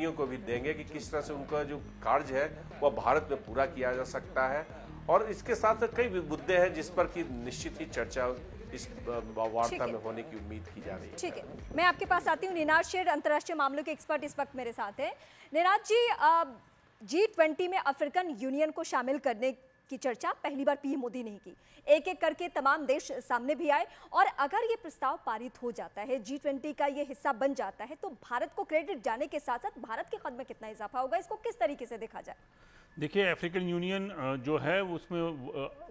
कंपनियों को भी देंगे कि किस तरह से उनका जो कार्य है वह भारत में पूरा किया जा सकता है और इसके साथ साथ कई मुद्दे हैं जिस पर कि निश्चित ही चर्चा इस वार्ता में होने की उम्मीद की जा रही है ठीक है मैं आपके पास आती हूँ निनाद शेर अंतर्राष्ट्रीय मामलों के एक्सपर्ट इस वक्त मेरे साथ हैं निनाद जी जी ट्वेंटी में अफ्रीकन यूनियन को शामिल करने की चर्चा पहली बार पीएम मोदी ने की एक एक करके तमाम देश सामने भी आए और अगर ये प्रस्ताव पारित हो जाता है जी ट्वेंटी का ये हिस्सा बन जाता है तो भारत को क्रेडिट जाने के साथ साथ भारत के कद में कितना इजाफा होगा इसको किस तरीके से देखा जाए देखिए अफ्रीकन यूनियन जो है उसमें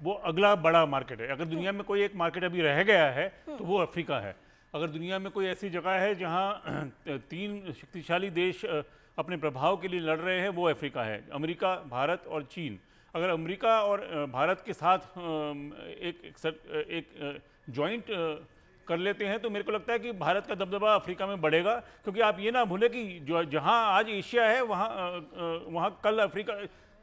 वो अगला बड़ा मार्केट है अगर दुनिया में कोई एक मार्केट अभी रह गया है तो वो अफ्रीका है अगर दुनिया में कोई ऐसी जगह है जहाँ तीन शक्तिशाली देश अपने प्रभाव के लिए लड़ रहे हैं वो अफ्रीका है अमेरिका भारत और चीन अगर अमेरिका और भारत के साथ एक एक, एक जॉइंट कर लेते हैं तो मेरे को लगता है कि भारत का दबदबा अफ्रीका में बढ़ेगा क्योंकि आप ये ना भूलें कि जो जहाँ आज एशिया है वहाँ वहाँ कल अफ्रीका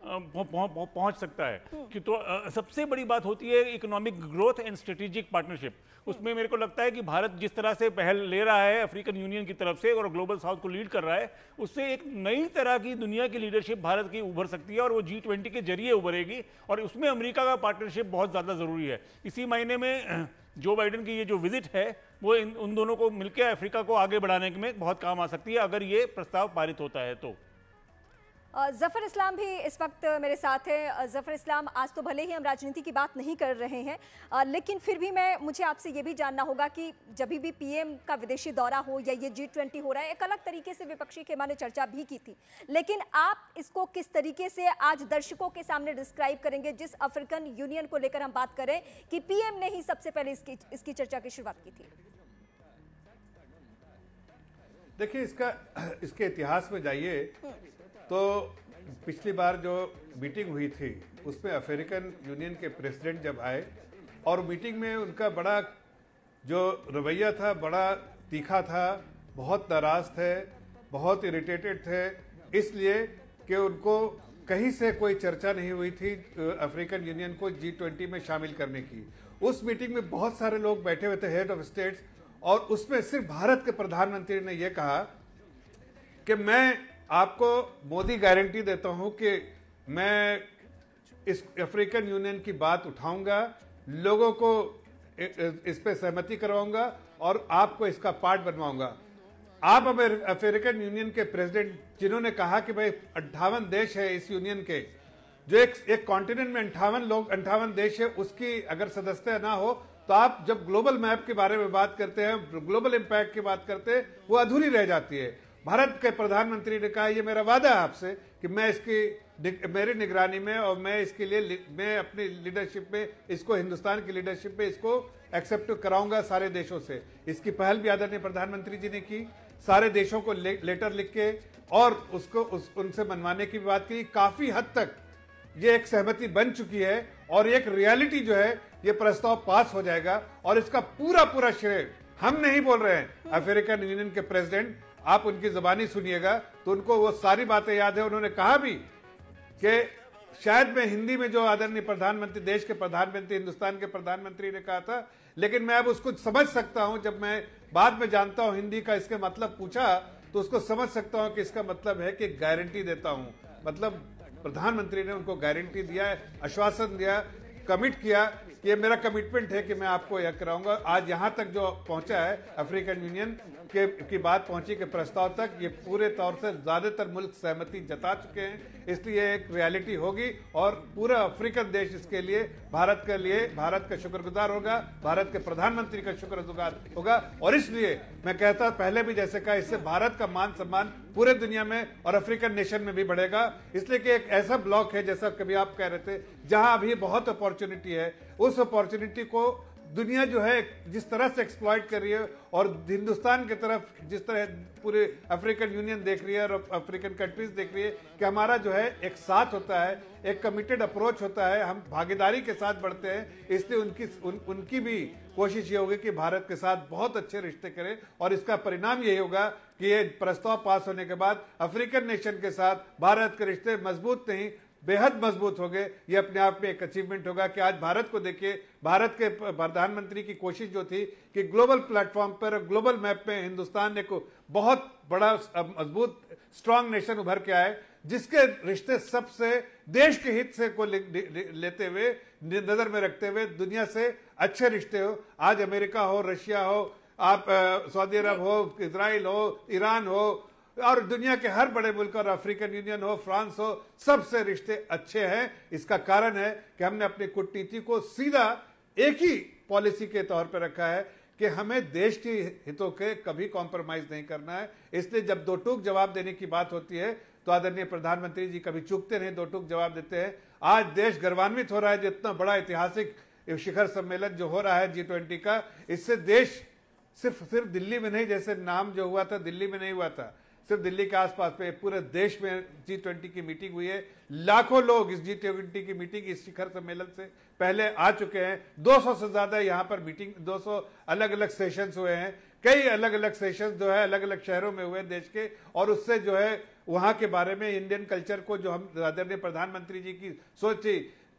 पहुंच सकता है कि तो सबसे बड़ी बात होती है economic growth and strategic partnership उसमें मेरे को लगता है कि भारत जिस तरह से पहल ले रहा है अफ्रीकन यूनियन की तरफ से और ग्लोबल साउथ को लीड कर रहा है उससे एक नई तरह की दुनिया की लीडरशिप भारत की उभर सकती है और वो जी ट्वेंटी के जरिए उभरेगी और उसमें अमरीका का पार्टनरशिप बहुत ज़्यादा ज़रूरी है इसी महीने में जो बाइडन की ये जो विजिट है वो इन उन दोनों को मिलकर अफ्रीका को आगे बढ़ाने में बहुत काम आ सकती है अगर ये प्रस्ताव पारित होता है तो ज़फ़र इस्लाम भी इस वक्त मेरे साथ हैं ज़फ़र इस्लाम आज तो भले ही हम राजनीति की बात नहीं कर रहे हैं लेकिन फिर भी मैं मुझे आपसे ये भी जानना होगा कि जब भी पीएम का विदेशी दौरा हो या ये जी ट्वेंटी हो रहा है एक अलग तरीके से विपक्षी खेमा ने चर्चा भी की थी लेकिन आप इसको किस तरीके से आज दर्शकों के सामने डिस्क्राइब करेंगे जिस अफ्रीकन यूनियन को लेकर हम बात करें कि पीएम ने ही सबसे पहले इसकी इसकी चर्चा की शुरुआत की थी देखिए इसका इसके इतिहास में जाइए हम्म। तो पिछली बार जो मीटिंग हुई थी उसमें अफ्रीकन यूनियन के प्रेसिडेंट जब आए और मीटिंग में उनका बड़ा जो रवैया था बड़ा तीखा था बहुत नाराज थे बहुत इरिटेटेड थे इसलिए कि उनको कहीं से कोई चर्चा नहीं हुई थी अफ्रीकन यूनियन को जी ट्वेंटी में शामिल करने की उस मीटिंग में बहुत सारे लोग बैठे हुए थे हेड ऑफ स्टेट्स और उसमें सिर्फ भारत के प्रधानमंत्री ने यह कहा कि मैं आपको मोदी गारंटी देता हूं कि मैं इस अफ्रीकन यूनियन की बात उठाऊंगा लोगों को इस पे सहमति करवाऊंगा और आपको इसका पार्ट बनवाऊंगा आप अफ्रीकन यूनियन के प्रेसिडेंट जिन्होंने कहा कि भाई अंठावन देश है इस यूनियन के जो एक एक कॉन्टिनेंट में अंठावन लोग अंठावन देश है उसकी अगर सदस्यता ना हो तो आप जब ग्लोबल मैप के बारे में बात करते हैं ग्लोबल इम्पैक्ट की बात करते हैं वो अधूरी रह जाती है भारत के प्रधानमंत्री ने कहा यह मेरा वादा है आपसे कि मैं इसकी मेरी निगरानी में और मैं इसके लिए मैं अपनी लीडरशिप में इसको हिंदुस्तान की लीडरशिप में इसको एक्सेप्ट कराऊंगा सारे देशों से इसकी पहल भी आदरणीय प्रधानमंत्री जी ने की सारे देशों को ले, लेटर लिख के और उसको उस उनसे मनवाने की बात की काफी हद तक ये एक सहमति बन चुकी है और एक रियलिटी जो है ये प्रस्ताव पास हो जाएगा और इसका पूरा पूरा श्रेय हम नहीं बोल रहे हैं अफ्रीकन यूनियन के प्रेसिडेंट आप उनकी ज़बानी सुनिएगा तो उनको वो सारी बातें याद है उन्होंने कहा भी कि शायद मैं हिंदी में जो आदरणीय प्रधानमंत्री देश के प्रधानमंत्री हिंदुस्तान के प्रधानमंत्री ने कहा था लेकिन मैं अब उसको समझ सकता हूं जब मैं बाद में जानता हूं हिंदी का इसके मतलब पूछा तो उसको समझ सकता हूं कि इसका मतलब है कि गारंटी देता हूं मतलब प्रधानमंत्री ने उनको गारंटी दिया है आश्वासन दिया कमिट किया कि ये मेरा कमिटमेंट है कि मैं आपको यह कराऊंगा आज यहाँ तक जो पहुंचा है अफ्रीकन यूनियन के की बात पहुंची के प्रस्ताव तक ये पूरे तौर से ज़्यादातर मुल्क सहमति जता चुके हैं इसलिए एक रियलिटी होगी और पूरा अफ्रीकन देश इसके लिए भारत के लिए भारत का शुक्रगुजार होगा भारत के प्रधानमंत्री का शुक्रगुजार होगा और इसलिए मैं कहता पहले भी जैसे कहा इससे भारत का मान सम्मान पूरे दुनिया में और अफ्रीकन नेशन में भी बढ़ेगा इसलिए कि एक ऐसा ब्लॉक है जैसा कभी आप कह रहे थे जहां अभी बहुत अपॉर्चुनिटी अपॉर्चुनिटी है उस अपॉर्चुनिटी को दुनिया जो है जिस तरह से एक्सप्लॉयट कर रही है और हिंदुस्तान की तरफ जिस तरह पूरे अफ्रीकन यूनियन देख रही है और अफ्रीकन कंट्रीज देख रही है कि हमारा जो है एक साथ होता है एक कमिटेड अप्रोच होता है हम भागीदारी के साथ बढ़ते हैं इसलिए उनकी उन, उनकी भी कोशिश ये होगी कि भारत के साथ बहुत अच्छे रिश्ते करें और इसका परिणाम यही होगा कि ये प्रस्ताव पास होने के बाद अफ्रीकन नेशन के साथ भारत के रिश्ते मजबूत नहीं बेहद मजबूत हो गए ये अपने आप में एक अचीवमेंट होगा कि आज भारत को देखिए भारत के प्रधानमंत्री की कोशिश जो थी कि ग्लोबल प्लेटफॉर्म पर ग्लोबल मैप पे हिंदुस्तान ने को बहुत बड़ा मजबूत स्ट्रांग नेशन उभर के आए जिसके रिश्ते सबसे देश के हित से को ले, ले, लेते हुए नजर में रखते हुए दुनिया से अच्छे रिश्ते हो आज अमेरिका हो रशिया हो आप सऊदी अरब हो इसराइल हो ईरान हो और दुनिया के हर बड़े मुल्क और अफ्रीकन यूनियन हो फ्रांस हो सबसे रिश्ते अच्छे हैं इसका कारण है कि हमने अपनी कूटनीति को सीधा एक ही पॉलिसी के तौर पर रखा है कि हमें देश के हितों के कभी कॉम्प्रोमाइज नहीं करना है इसलिए जब दो टूक जवाब देने की बात होती है तो आदरणीय प्रधानमंत्री जी कभी चूकते नहीं दो टूक जवाब देते हैं आज देश गर्वान्वित हो रहा है जो इतना बड़ा ऐतिहासिक शिखर सम्मेलन जो हो रहा है जी ट्वेंटी का इससे देश सिर्फ सिर्फ दिल्ली में नहीं जैसे नाम जो हुआ था दिल्ली में नहीं हुआ था सिर्फ दिल्ली के आसपास पे पूरे देश में जी ट्वेंटी की मीटिंग हुई है लाखों लोग इस जी ट्वेंटी की मीटिंग इस शिखर सम्मेलन से पहले आ चुके हैं 200 से ज्यादा यहाँ पर मीटिंग 200 अलग अलग सेशंस हुए हैं कई अलग अलग सेशंस जो है अलग अलग शहरों में हुए देश के और उससे जो है वहां के बारे में इंडियन कल्चर को जो हम आदरणीय प्रधानमंत्री जी की सोची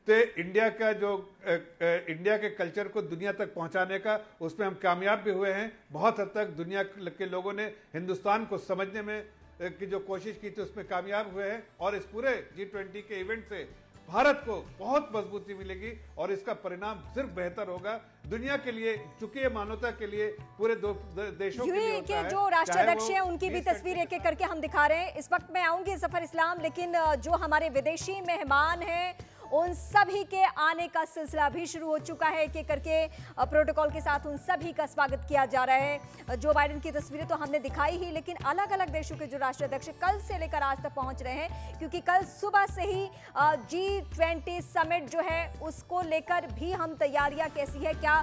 तो इंडिया का जो इंडिया के कल्चर को दुनिया तक पहुंचाने का उसमें हम कामयाब भी हुए हैं बहुत हद तक दुनिया के लोगों ने हिंदुस्तान को समझने में की जो कोशिश की थी उसमें कामयाब हुए हैं और इस पूरे जी के इवेंट से भारत को बहुत मजबूती मिलेगी और इसका परिणाम सिर्फ बेहतर होगा दुनिया के लिए चुकी मानवता के लिए पूरे दो देशों के लिए होता के जो राष्ट्राध्यक्ष हैं उनकी भी तस्वीर एक एक करके हम दिखा रहे हैं इस वक्त मैं आऊंगी जफर इस्लाम लेकिन जो हमारे विदेशी मेहमान हैं उन सभी के आने का सिलसिला भी शुरू हो चुका है एक एक करके प्रोटोकॉल के साथ उन सभी का स्वागत किया जा रहा है जो बाइडन की तस्वीरें तो हमने दिखाई ही लेकिन अलग अलग देशों के जो राष्ट्राध्यक्ष कल से लेकर आज तक पहुंच रहे हैं क्योंकि कल सुबह से ही जी ट्वेंटी समिट जो है उसको लेकर भी हम तैयारियां कैसी है क्या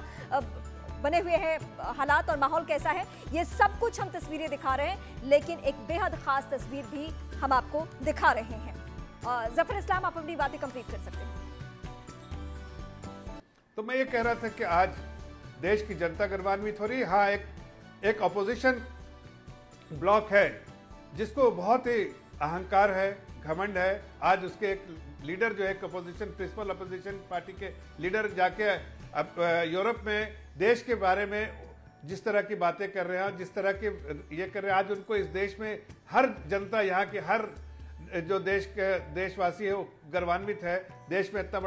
बने हुए हैं हालात और माहौल कैसा है ये सब कुछ हम तस्वीरें दिखा रहे हैं लेकिन एक बेहद खास तस्वीर भी हम आपको दिखा रहे हैं जफर इस्लाम आप अपनी बातें कंप्लीट कर सकते हैं तो मैं ये कह रहा था कि आज देश की जनता गणमानवी रही हाँ एक एक अपोजिशन ब्लॉक है जिसको बहुत ही अहंकार है घमंड है आज उसके एक लीडर जो है अपोजिशन प्रिंसिपल अपोजिशन पार्टी के लीडर जाके अब यूरोप में देश के बारे में जिस तरह की बातें कर रहे हैं जिस तरह के ये कर रहे हैं आज उनको इस देश में हर जनता यहाँ की हर जो देश के देशवासी है वो गर्वान्वित है देश में इतना बड़ा